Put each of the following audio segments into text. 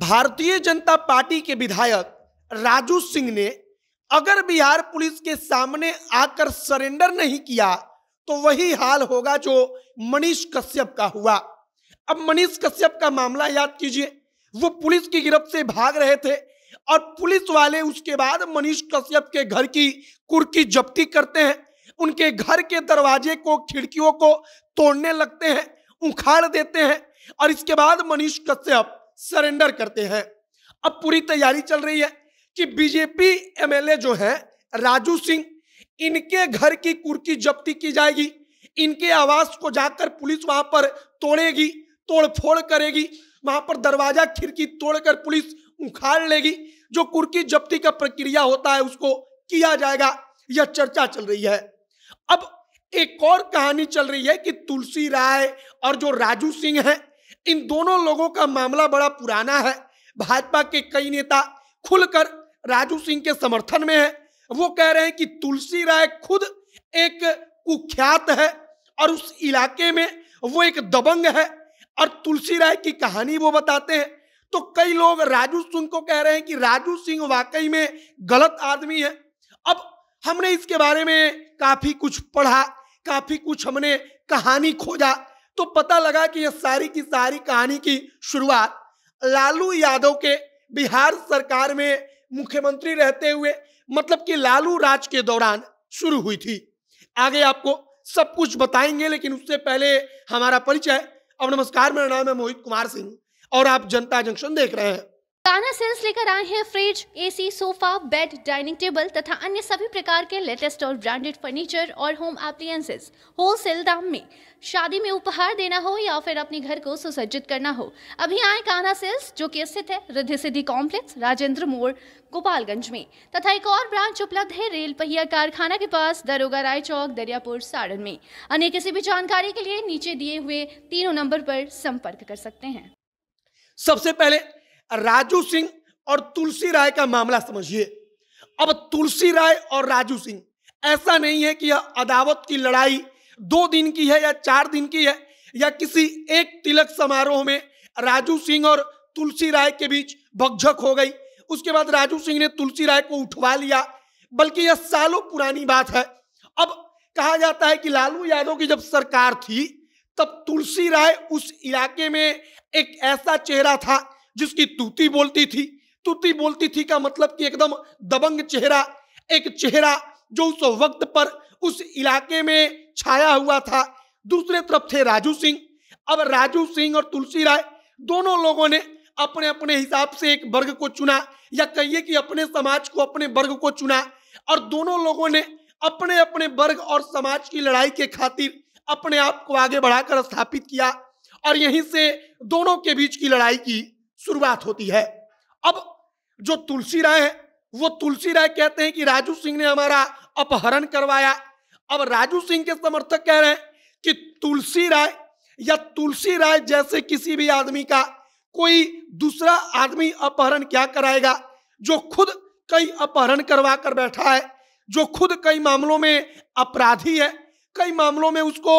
भारतीय जनता पार्टी के विधायक राजू सिंह ने अगर बिहार पुलिस के सामने आकर सरेंडर नहीं किया तो वही हाल होगा जो मनीष कश्यप का हुआ अब मनीष कश्यप का मामला याद कीजिए वो पुलिस की गिरफ्त से भाग रहे थे और पुलिस वाले उसके बाद मनीष कश्यप के घर की कुर्की जब्ती करते हैं उनके घर के दरवाजे को खिड़कियों को तोड़ने लगते हैं उखाड़ देते हैं और इसके बाद मनीष कश्यप सरेंडर करते हैं अब पूरी तैयारी चल रही है कि बीजेपी एमएलए जो है राजू सिंह इनके घर की कुर्की जब्ती की जाएगी इनके आवास को जाकर पुलिस वहां पर तोड़ेगी तोड़फोड़ करेगी वहां पर दरवाजा खिड़की तोड़कर पुलिस उखाड़ लेगी जो कुर्की जब्ती का प्रक्रिया होता है उसको किया जाएगा यह चर्चा चल रही है अब एक और कहानी चल रही है कि तुलसी राय और जो राजू सिंह है इन दोनों लोगों का मामला बड़ा पुराना है भाजपा के कई नेता खुलकर राजू सिंह के समर्थन में है वो कह रहे हैं कि तुलसी राय खुद एक कुख्यात है और उस इलाके में वो एक दबंग है और तुलसी राय की कहानी वो बताते हैं तो कई लोग राजू सिंह को कह रहे हैं कि राजू सिंह वाकई में गलत आदमी है अब हमने इसके बारे में काफी कुछ पढ़ा काफी कुछ हमने कहानी खोजा तो पता लगा कि यह सारी की सारी कहानी की शुरुआत लालू यादव के बिहार सरकार में मुख्यमंत्री रहते हुए मतलब कि लालू राज के दौरान शुरू हुई थी आगे आपको सब कुछ बताएंगे लेकिन उससे पहले हमारा परिचय अब नमस्कार मेरा नाम है मोहित कुमार सिंह और आप जनता जंक्शन देख रहे हैं ताना सेल्स लेकर आए हैं fridge AC, sofa bed dining table तथा अन्य सभी प्रकार के लेटेस्ट और ब्रांडेड फर्नीचर और होम एप्लियंसेस होलसेल दाम में शादी में उपहार देना हो या फिर अपने घर को सुसज्जित करना हो अभी आए काना सेल्स जो कि स्थित है रिद्धि सिद्धि कॉम्प्लेक्स राजेंद्र मोड़ गोपालगंज में तथा एक और ब्रांच उपलब्ध है रेल पहिया कारखाना के पास दरोगा राय चौक दरियापुर साड़न में अन्य किसी भी जानकारी के लिए नीचे दिए हुए तीनों नंबर पर संपर्क कर सकते हैं सबसे पहले राजू सिंह और तुलसी राय का मामला समझिए अब तुलसी राय और राजू सिंह ऐसा नहीं है कि यह अदावत की लड़ाई दो दिन की है या चार दिन की है या किसी एक तिलक समारोह में राजू सिंह और तुलसी राय के बीच भगझक हो गई उसके बाद राजू सिंह ने तुलसी राय को उठवा लिया बल्कि यह सालों पुरानी बात है अब कहा जाता है कि लालू यादव की जब सरकार थी तब तुलसी राय उस इलाके में एक ऐसा चेहरा था जिसकी तूती बोलती थी तूती बोलती थी का मतलब कि एकदम दबंग चेहरा एक चेहरा जो उस वक्त पर उस इलाके में छाया हुआ था दूसरे तरफ थे राजू सिंह अब राजू सिंह और तुलसी राय दोनों लोगों ने अपने अपने हिसाब से एक वर्ग को चुना या कहिए कि अपने समाज को अपने वर्ग को चुना और दोनों लोगों ने अपने अपने वर्ग और समाज की लड़ाई के खातिर अपने आप को आगे बढ़ाकर स्थापित किया और यहीं से दोनों के बीच की लड़ाई की शुरुआत होती है अब जो तुलसी राय है वो तुलसी राय कहते हैं कि राजू सिंह ने हमारा अपहरण करवाया अब राजू सिंह के समर्थक कह रहे हैं कि तुलसी राय या तुलसी राय जैसे किसी भी आदमी का कोई दूसरा आदमी अपहरण क्या कराएगा जो खुद कई अपहरण करवा कर बैठा है जो खुद कई मामलों में अपराधी है कई मामलों में उसको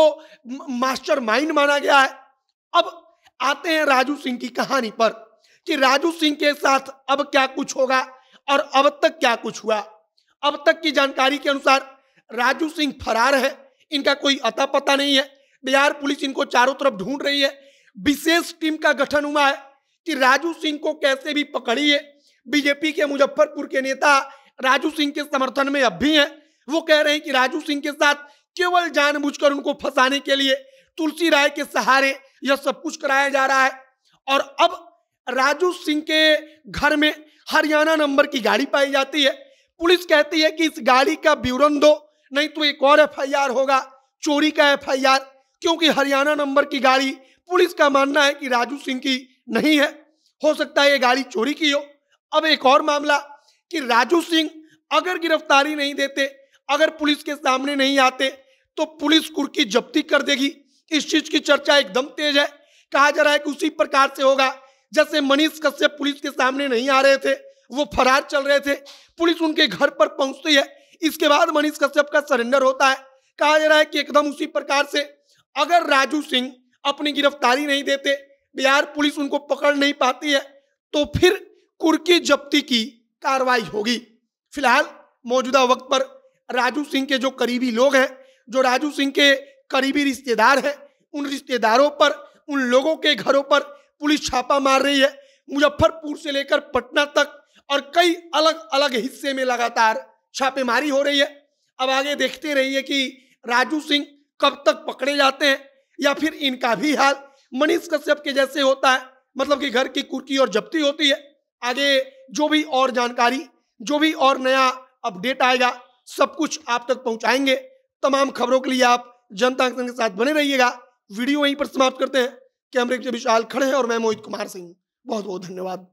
मास्टर माइंड माना गया है अब आते हैं राजू सिंह की कहानी पर कि राजू सिंह के साथ अब क्या कुछ होगा और अब तक क्या कुछ हुआ अब तक की जानकारी के अनुसार राजू सिंह फरार है इनका कोई अता पता नहीं है बिहार पुलिस इनको चारों तरफ ढूंढ रही है विशेष टीम का गठन हुआ है कि राजू सिंह को कैसे भी पकड़िए बीजेपी के मुजफ्फरपुर के नेता राजू सिंह के समर्थन में अब भी हैं वो कह रहे हैं कि राजू सिंह के साथ केवल जानबूझकर उनको फंसाने के लिए तुलसी राय के सहारे यह सब कुछ कराया जा रहा है और अब राजू सिंह के घर में हरियाणा नंबर की गाड़ी पाई जाती है पुलिस कहती है कि इस गाड़ी का विवरण दो नहीं तो एक और एफ होगा चोरी का एफ क्योंकि हरियाणा नंबर की गाड़ी पुलिस का मानना है कि राजू सिंह की नहीं है हो सकता है ये गाड़ी चोरी की हो अब एक और मामला कि राजू सिंह अगर गिरफ्तारी नहीं देते अगर पुलिस के सामने नहीं आते तो पुलिस कुर्की जब्ती कर देगी इस चीज की चर्चा एकदम तेज है कहा जा रहा है कि उसी प्रकार से होगा जैसे मनीष कश्यप पुलिस के सामने नहीं आ रहे थे वो फरार चल रहे थे पुलिस उनके घर पर पहुंचती है इसके बाद मनीष कश्यप का सरेंडर होता है कहा जा रहा है कि एकदम उसी प्रकार से अगर राजू सिंह अपनी गिरफ्तारी नहीं देते बिहार पुलिस उनको पकड़ नहीं पाती है तो फिर कुर्की जब्ती की कार्रवाई होगी फिलहाल मौजूदा वक्त पर राजू सिंह के जो करीबी लोग हैं जो राजू सिंह के करीबी रिश्तेदार हैं उन रिश्तेदारों पर उन लोगों के घरों पर पुलिस छापा मार रही है मुजफ्फरपुर से लेकर पटना तक और कई अलग अलग हिस्से में लगातार छापेमारी हो रही है अब आगे देखते रहिए कि राजू सिंह कब तक पकड़े जाते हैं या फिर इनका भी हाल मनीष कश्यप के जैसे होता है मतलब कि घर की कुर्की और जब्ती होती है आगे जो भी और जानकारी जो भी और नया अपडेट आएगा सब कुछ आप तक पहुंचाएंगे तमाम खबरों के लिए आप जनता के साथ बने रहिएगा वीडियो यहीं पर समाप्त करते हैं कैमरे के विशाल खड़े हैं और मैं मोहित कुमार सिंह बहुत बहुत धन्यवाद